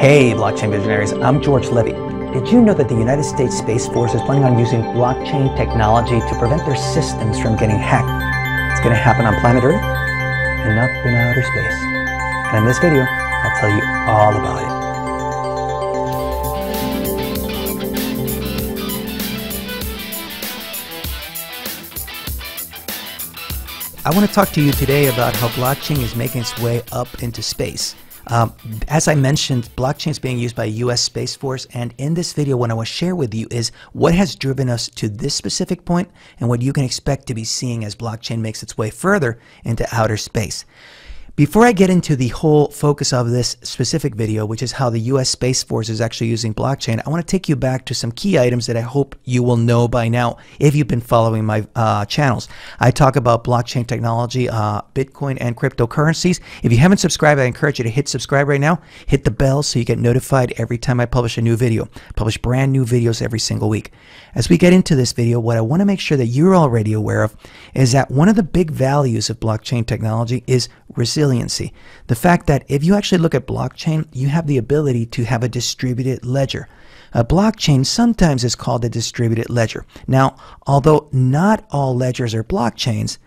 Hey, blockchain visionaries, I'm George Levy. Did you know that the United States Space Force is planning on using blockchain technology to prevent their systems from getting hacked? It's going to happen on planet Earth and up in outer space. And in this video, I'll tell you all about it. I want to talk to you today about how blockchain is making its way up into space. Um, as I mentioned, blockchain is being used by U.S. Space Force, and in this video, what I want to share with you is what has driven us to this specific point and what you can expect to be seeing as blockchain makes its way further into outer space. Before I get into the whole focus of this specific video, which is how the US Space Force is actually using blockchain, I want to take you back to some key items that I hope you will know by now if you've been following my uh, channels. I talk about blockchain technology, uh, Bitcoin, and cryptocurrencies. If you haven't subscribed, I encourage you to hit subscribe right now. Hit the bell so you get notified every time I publish a new video. I publish brand new videos every single week. As we get into this video, what I want to make sure that you're already aware of is that one of the big values of blockchain technology is resistance resiliency. The fact that if you actually look at blockchain, you have the ability to have a distributed ledger. A blockchain sometimes is called a distributed ledger. Now, although not all ledgers are blockchains,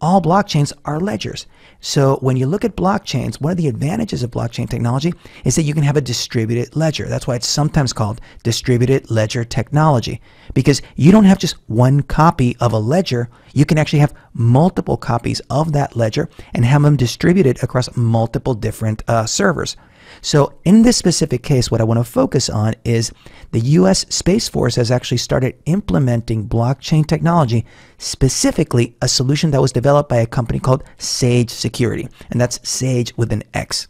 all blockchains are ledgers. So when you look at blockchains, one of the advantages of blockchain technology is that you can have a distributed ledger. That's why it's sometimes called distributed ledger technology because you don't have just one copy of a ledger. You can actually have multiple copies of that ledger and have them distributed across multiple different uh, servers. So, in this specific case, what I want to focus on is the US Space Force has actually started implementing blockchain technology, specifically a solution that was developed by a company called Sage Security, and that's Sage with an X.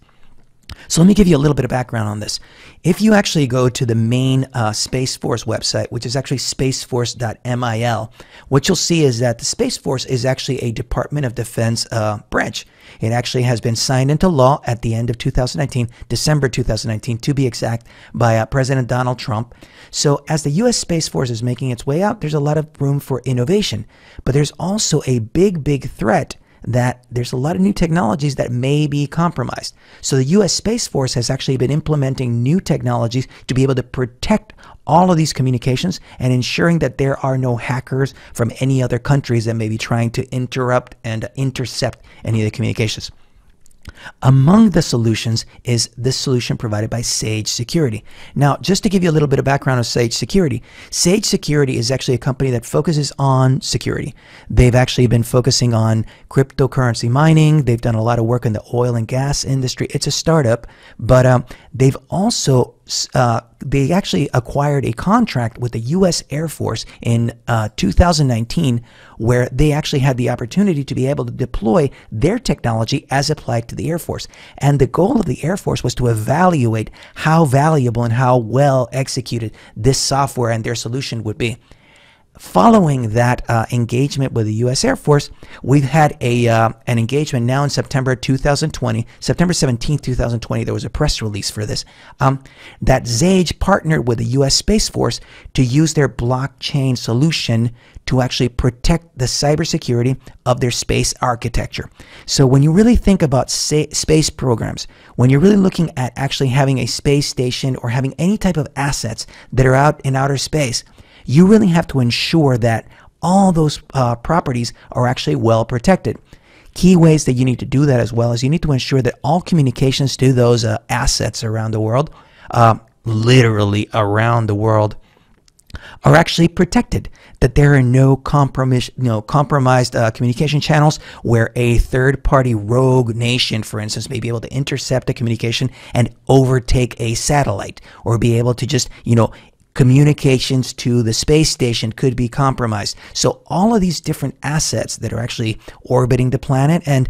So let me give you a little bit of background on this. If you actually go to the main uh, Space Force website, which is actually spaceforce.mil, what you'll see is that the Space Force is actually a Department of Defense uh, branch. It actually has been signed into law at the end of 2019, December 2019 to be exact, by uh, President Donald Trump. So as the U.S. Space Force is making its way out, there's a lot of room for innovation. But there's also a big, big threat that there's a lot of new technologies that may be compromised. So the U.S. Space Force has actually been implementing new technologies to be able to protect all of these communications and ensuring that there are no hackers from any other countries that may be trying to interrupt and intercept any of the communications. Among the solutions is this solution provided by Sage Security. Now, just to give you a little bit of background on Sage Security, Sage Security is actually a company that focuses on security. They've actually been focusing on cryptocurrency mining. They've done a lot of work in the oil and gas industry. It's a startup, but um, they've also uh, they actually acquired a contract with the U.S. Air Force in uh, 2019, where they actually had the opportunity to be able to deploy their technology as applied to the Air Force. And the goal of the Air Force was to evaluate how valuable and how well executed this software and their solution would be following that uh, engagement with the U.S. Air Force, we've had a uh, an engagement now in September 2020, September 17, 2020. There was a press release for this um, that Zage partnered with the U.S. Space Force to use their blockchain solution to actually protect the cybersecurity of their space architecture. So when you really think about space programs, when you're really looking at actually having a space station or having any type of assets that are out in outer space you really have to ensure that all those uh, properties are actually well protected. Key ways that you need to do that as well is you need to ensure that all communications to those uh, assets around the world, uh, literally around the world, are actually protected. That there are no compromise, no compromised uh, communication channels where a third-party rogue nation, for instance, may be able to intercept a communication and overtake a satellite, or be able to just, you know, communications to the space station could be compromised. So all of these different assets that are actually orbiting the planet and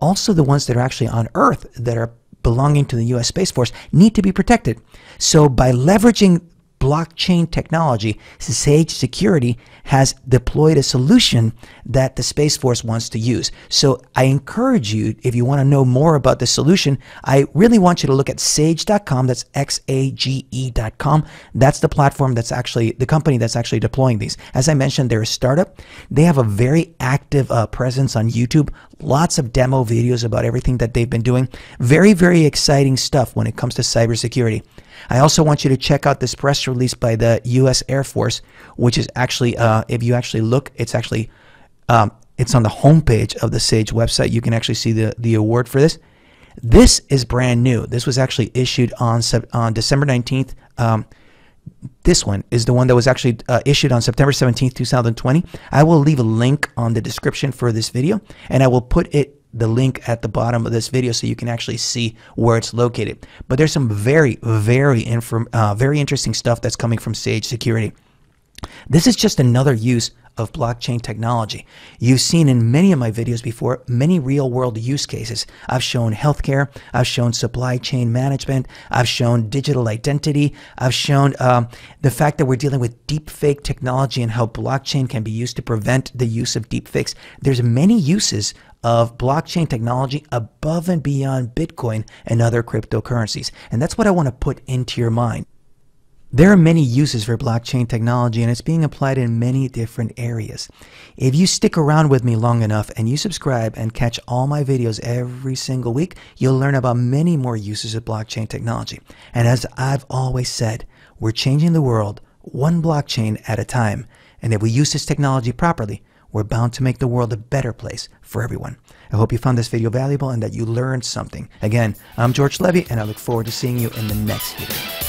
also the ones that are actually on Earth that are belonging to the US Space Force need to be protected. So by leveraging blockchain technology, Sage Security has deployed a solution that the Space Force wants to use. So I encourage you, if you want to know more about this solution, I really want you to look at sage.com. That's X A G E.com. That's the platform that's actually the company that's actually deploying these. As I mentioned, they're a startup. They have a very active uh, presence on YouTube, lots of demo videos about everything that they've been doing. Very, very exciting stuff when it comes to cybersecurity. I also want you to check out this press release released by the U.S. Air Force, which is actually, uh, if you actually look, it's actually, um, it's on the homepage of the SAGE website. You can actually see the, the award for this. This is brand new. This was actually issued on, on December 19th. Um, this one is the one that was actually uh, issued on September 17th, 2020. I will leave a link on the description for this video and I will put it the link at the bottom of this video so you can actually see where it's located. But there's some very, very, uh, very interesting stuff that's coming from Sage Security. This is just another use of blockchain technology. You've seen in many of my videos before many real world use cases. I've shown healthcare, I've shown supply chain management, I've shown digital identity, I've shown um, the fact that we're dealing with deepfake technology and how blockchain can be used to prevent the use of deepfakes. There's many uses of blockchain technology above and beyond Bitcoin and other cryptocurrencies. And that's what I want to put into your mind. There are many uses for blockchain technology and it's being applied in many different areas. If you stick around with me long enough and you subscribe and catch all my videos every single week, you'll learn about many more uses of blockchain technology. And as I've always said, we're changing the world one blockchain at a time. And if we use this technology properly, we're bound to make the world a better place for everyone. I hope you found this video valuable and that you learned something. Again, I'm George Levy and I look forward to seeing you in the next video.